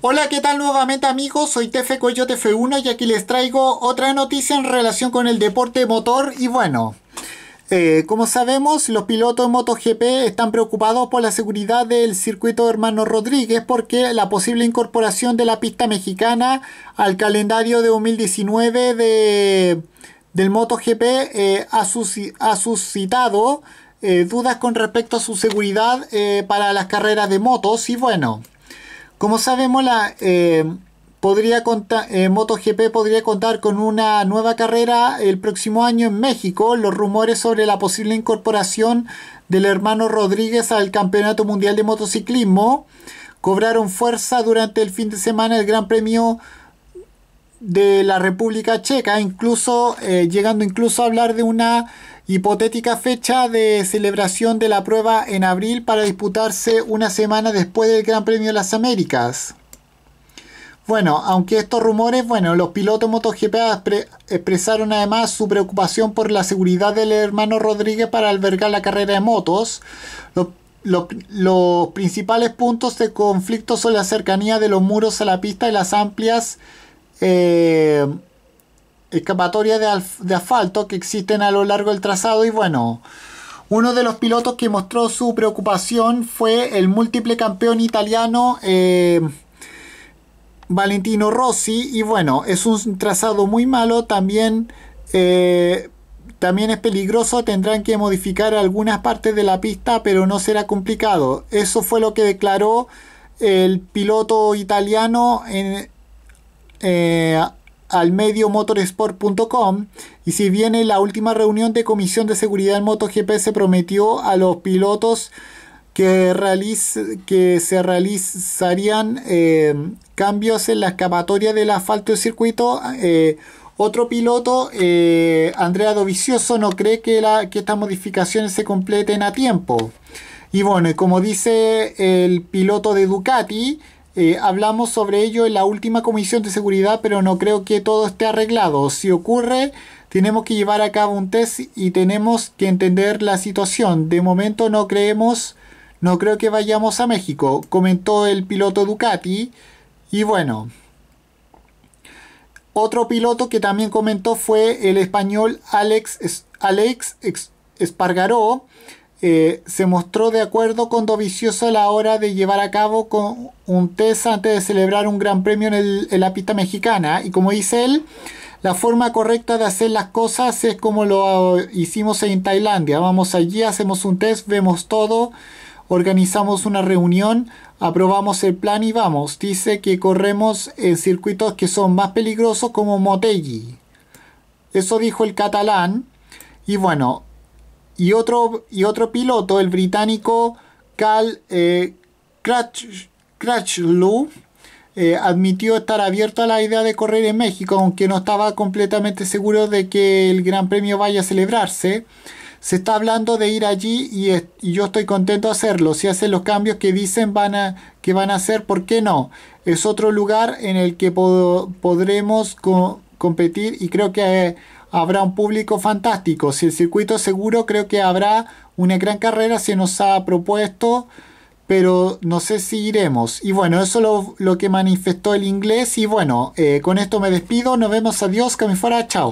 Hola, ¿qué tal nuevamente amigos? Soy Tefe Coyote F1 y aquí les traigo otra noticia en relación con el deporte motor y bueno... Eh, como sabemos, los pilotos MotoGP están preocupados por la seguridad del circuito de Hermano Rodríguez porque la posible incorporación de la pista mexicana al calendario de 2019 del MotoGP eh, ha, suscitado eh, dudas con respecto a su seguridad para las carreras de motos y bueno. Como sabemos, la, eh, podría contar, eh, MotoGP podría contar con una nueva carrera el próximo año en México. Los rumores sobre la posible incorporación del hermano Rodríguez al Campeonato Mundial de Motociclismo cobraron fuerza durante el fin de semana del Gran Premio de la República Checa, incluso eh, llegando incluso a hablar de una Hipotética fecha de celebración de la prueba en abril para disputarse una semana después del Gran Premio de las Américas. Bueno, aunque estos rumores, bueno, los pilotos MotoGP expresaron además su preocupación por la seguridad del hermano Rodríguez para albergar la carrera de motos. Los, principales puntos de conflicto son la cercanía de los muros a la pista y las amplias eh, escapatorias de, asfalto que existen a lo largo del trazado y bueno, uno de los pilotos que mostró su preocupación fue el múltiple campeón italiano eh, Valentino Rossi. Y bueno, es un trazado muy malo. También, eh, también es peligroso. Tendrán que modificar algunas partes de la pista, pero no será complicado. Eso fue lo que declaró el piloto italiano en, eh, al medio motorsport.com y si bien en la última reunión de comisión de seguridad en MotoGP se prometió a los pilotos que, que se realizarían eh, cambios en la escapatoria del asfalto del circuito, eh, otro piloto, eh, Andrea Dovicioso, no cree que, la, que estas modificaciones se completen a tiempo. Y bueno, como dice el piloto de Ducati, eh, hablamos sobre ello en la última comisión de seguridad, pero no creo que todo esté arreglado. Si ocurre, tenemos que llevar a cabo un test y tenemos que entender la situación. De momento no creemos, no creo que vayamos a México, comentó el piloto Ducati. Y bueno, otro piloto que también comentó fue el español Alex, Alex Espargaró eh, se mostró de acuerdo con Dovicioso a la hora de llevar a cabo un test antes de celebrar un gran premio en, la pista mexicana. Y como dice él, la forma correcta de hacer las cosas es como lo hicimos en Tailandia. Vamos allí, hacemos un test, vemos todo, organizamos una reunión, aprobamos el plan y vamos. Dice que corremos en circuitos que son más peligrosos como Motegi. Eso dijo el catalán. Y bueno, y otro, y otro piloto, el británico Cal eh, eh, admitió estar abierto a la idea de correr en México, aunque no estaba completamente seguro de que el Gran Premio vaya a celebrarse. Se está hablando de ir allí y, yo estoy contento de hacerlo. Si hacen los cambios que dicen van a, que van a hacer, ¿por qué no? Es otro lugar en el que podremos competir y creo que... Eh, habrá un público fantástico. Si el circuito es seguro, creo que habrá una gran carrera, se nos ha propuesto, pero no sé si iremos. Y bueno, eso es lo que manifestó el inglés. Y bueno, eh, con esto me despido, nos vemos, adiós, que chao.